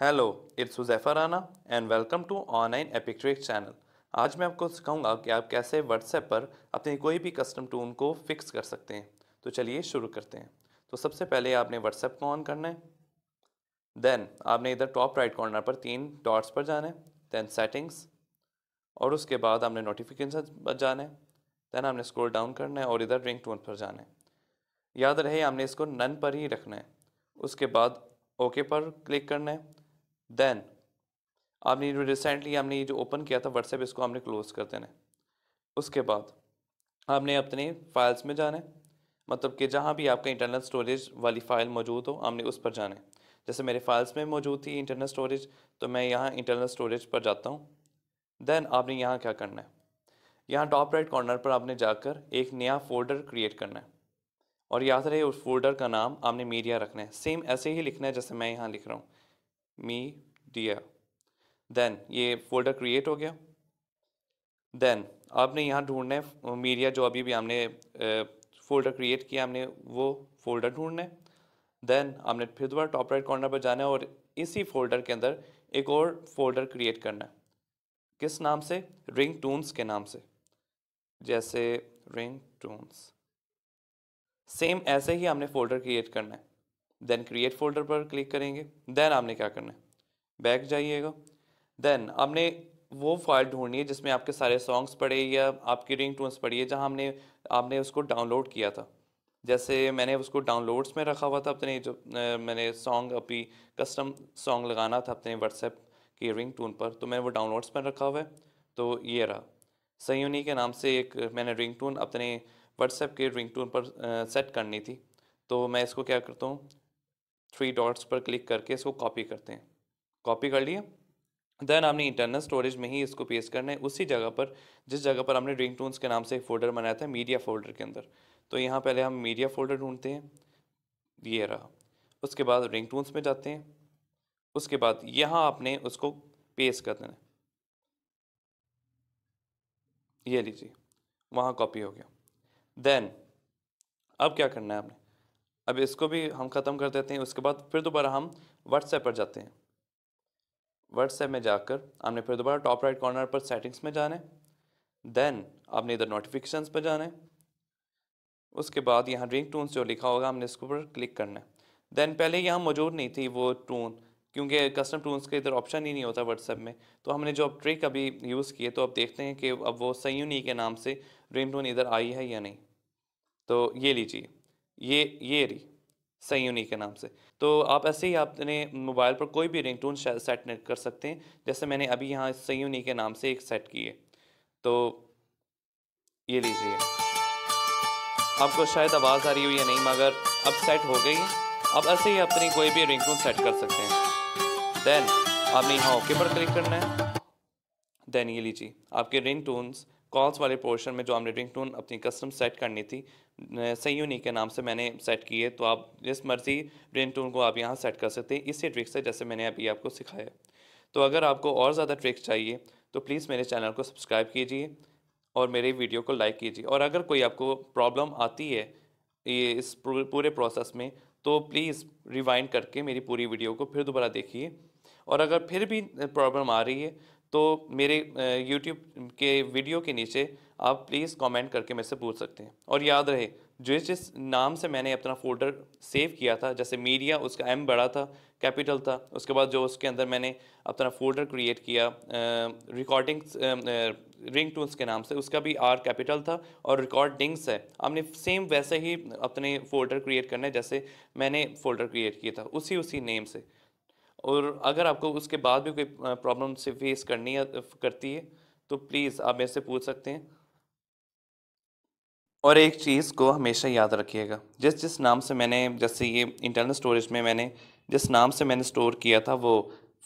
hello it's Huzaifa Rana and welcome to online एपिक्ट्रिक channel आज मैं आपको सिखाऊंगा कि आप कैसे व्हाट्सएप पर अपने कोई भी कस्टम टून को फिक्स कर सकते हैं तो चलिए शुरू करते हैं तो सबसे पहले आपने व्हाट्सएप को ऑन करना है देन आपने इधर टॉप राइट कॉर्नर पर तीन डॉट्स पर जाना है दैन सेटिंग्स और उसके बाद आपने नोटिफिकेशन पर जाना है दैन आपने स्क्रोल डाउन करना है और इधर रिंग टोन पर जाना है याद रहे आपने इसको नन पर ही रखना है उसके बाद ओके पर क्लिक करना है देन आपने जो रिसेंटली हमने जो ओपन किया था व्हाट्सएप इसको हमने क्लोज कर देना है उसके बाद आपने अपने फाइल्स में जाना है मतलब कि जहाँ भी आपका इंटरनल स्टोरेज वाली फ़ाइल मौजूद हो आपने उस पर जाना है जैसे मेरे फाइल्स में मौजूद थी इंटरनल स्टोरेज तो मैं यहाँ इंटरनल स्टोरेज पर जाता हूँ देन आपने यहाँ क्या करना है यहाँ टॉप राइट कॉर्नर पर आपने जाकर एक नया फोल्डर क्रिएट करना है और याद रहे उस फोल्डर का नाम आपने मीडिया रखना है सेम ऐसे ही लिखना है जैसे मैं यहाँ लिख रहा हूँ मी डिया देन ये फोल्डर क्रिएट हो गया देन आपने यहाँ ढूंढना है मीडिया जो अभी भी हमने फोल्डर क्रिएट किया हमने वो फोल्डर ढूंढना है देन हमने फिर दोबारा टॉप राइट कॉर्नर पर जाना है और इसी फोल्डर के अंदर एक और फोल्डर क्रिएट करना है किस नाम से रिंग टून्स के नाम से जैसे रिंग टून्स सेम ऐसे ही हमने फोल्डर क्रिएट करना है देन क्रिएट फोल्डर पर क्लिक करेंगे देन आपने क्या करना है बैक जाइएगा देन आपने वो फाइल ढूंढनी है जिसमें आपके सारे सॉन्ग्स पड़े या आपकी रिंग टोन्स पड़ी है जहाँ हमने आपने उसको डाउनलोड किया था जैसे मैंने उसको डाउनलोड्स में रखा हुआ था अपने जो मैंने सॉन्ग अपनी कस्टम सॉन्ग लगाना था अपने व्हाट्सएप की रिंग टून पर तो मैंने वो डाउनलोड्स में रखा हुआ है तो ये रहा सयोनी के नाम से एक मैंने रिंग टून अपने व्हाट्सएप के रिंग टून पर सेट करनी थी तो मैं इसको क्या करता हूँ थ्री डॉट्स पर क्लिक करके इसको कॉपी करते हैं कॉपी कर लिए देन आपने इंटरनल स्टोरेज में ही इसको पेस्ट करना है उसी जगह पर जिस जगह पर हमने रिंग टूंस के नाम से एक फोल्डर बनाया था मीडिया फोल्डर के अंदर तो यहाँ पहले हम मीडिया फोल्डर ढूंढते हैं ये रहा उसके बाद रिंग टूंस में जाते हैं उसके बाद यहाँ आपने उसको पेस्ट कर देना है ये लीजिए वहाँ कॉपी हो गया देन अब क्या करना है आपने अब इसको भी हम ख़त्म कर देते हैं उसके बाद फिर दोबारा हम व्हाट्सएप पर जाते हैं व्हाट्सएप में जाकर आपने फिर दोबारा टॉप राइट कॉर्नर पर सेटिंग्स में जाना है देन आपने इधर नोटिफिकेशंस पर जाना है उसके बाद यहाँ रिंग टून जो लिखा होगा हमने इसके ऊपर क्लिक करना है देन पहले यहाँ मौजूद नहीं थी वो टून क्योंकि कस्टम टूल्स के इधर ऑप्शन ही नहीं होता व्हाट्सएप में तो हमने जो अब ट्रिक अभी यूज़ किए तो अब देखते हैं कि अब वो सयूनी के नाम से रिंग टून इधर आई है या नहीं तो ये लीजिए ये ये रही उन्हीं के नाम से तो आप ऐसे ही अपने मोबाइल पर कोई भी रिंगटोन सेट कर सकते हैं जैसे मैंने अभी यहाँ सयूनी के नाम से एक सेट की है तो ये लीजिए आपको शायद आवाज़ आ रही हो या नहीं मगर अब सेट हो गई आप ऐसे ही अपनी कोई भी रिंगटोन सेट कर सकते हैं देन आपने यहाँ ओके पर क्लिक करना है देन ये लीजिए आपके रिंग टोन्स कॉल्स वाले पोर्शन में जो हमने रिंग टून अपनी कस्टम सेट करनी थी सही यूनिक के नाम से मैंने सेट किए तो आप जिस मर्ज़ी रिंग टून को आप यहाँ सेट कर सकते हैं इसी ट्रिक से जैसे मैंने अभी आपको सिखाया तो अगर आपको और ज़्यादा ट्रिक्स चाहिए तो प्लीज़ मेरे चैनल को सब्सक्राइब कीजिए और मेरे वीडियो को लाइक कीजिए और अगर कोई आपको प्रॉब्लम आती है ये इस पूरे प्रोसेस में तो प्लीज़ रिवाइंड करके मेरी पूरी वीडियो को फिर दोबारा देखिए और अगर फिर भी प्रॉब्लम आ रही है तो मेरे यूट्यूब के वीडियो के नीचे आप प्लीज़ कमेंट करके मेरे से पूछ सकते हैं और याद रहे जिस जिस नाम से मैंने अपना फोल्डर सेव किया था जैसे मीडिया उसका एम बड़ा था कैपिटल था उसके बाद जो उसके अंदर मैंने अपना फोल्डर क्रिएट किया रिकॉर्डिंग रिंग टूल्स के नाम से उसका भी आर कैपिटल था और रिकॉर्डिंग्स है आपने सेम वैसे ही अपने फोल्डर क्रिएट करना है जैसे मैंने फोल्डर क्रिएट किया था उसी उसी नेम से और अगर आपको उसके बाद भी कोई प्रॉब्लम से फेस करनी है करती है तो प्लीज़ आप मेरे से पूछ सकते हैं और एक चीज़ को हमेशा याद रखिएगा जिस जिस नाम से मैंने जैसे ये इंटरनल स्टोरेज में मैंने जिस नाम से मैंने स्टोर किया था वो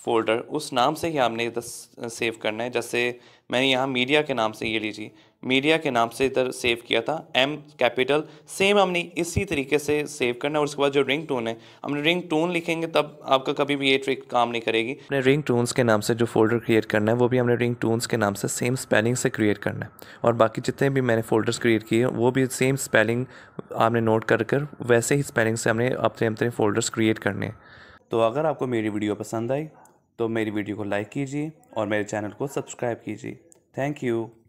फ़ोल्डर उस नाम से ही आपने इधर सेव करना है जैसे मैंने यहाँ मीडिया के नाम से ये लीजिए मीडिया के नाम से इधर सेव किया था एम कैपिटल सेम हमने इसी तरीके से सेव करना है और उसके बाद जो रिंग टोन है हमने रिंग टोन लिखेंगे तब आपका कभी भी ये ट्रिक काम नहीं करेगी हमने रिंग टोन्स के नाम से जो फोल्डर क्रिएट करना है वो भी हमने रिंग टोन्स के नाम से सेम स्पेलिंग से क्रिएट करना है और बाकी जितने भी मैंने फोल्डर्स क्रिएट किए वो भी सेम स्पेलिंग आपने नोट कर कर वैसे ही स्पेलिंग से हमने अपने अपने फोल्डर्स क्रिएट करने हैं तो अगर आपको मेरी वीडियो पसंद आई तो मेरी वीडियो को लाइक कीजिए और मेरे चैनल को सब्सक्राइब कीजिए थैंक यू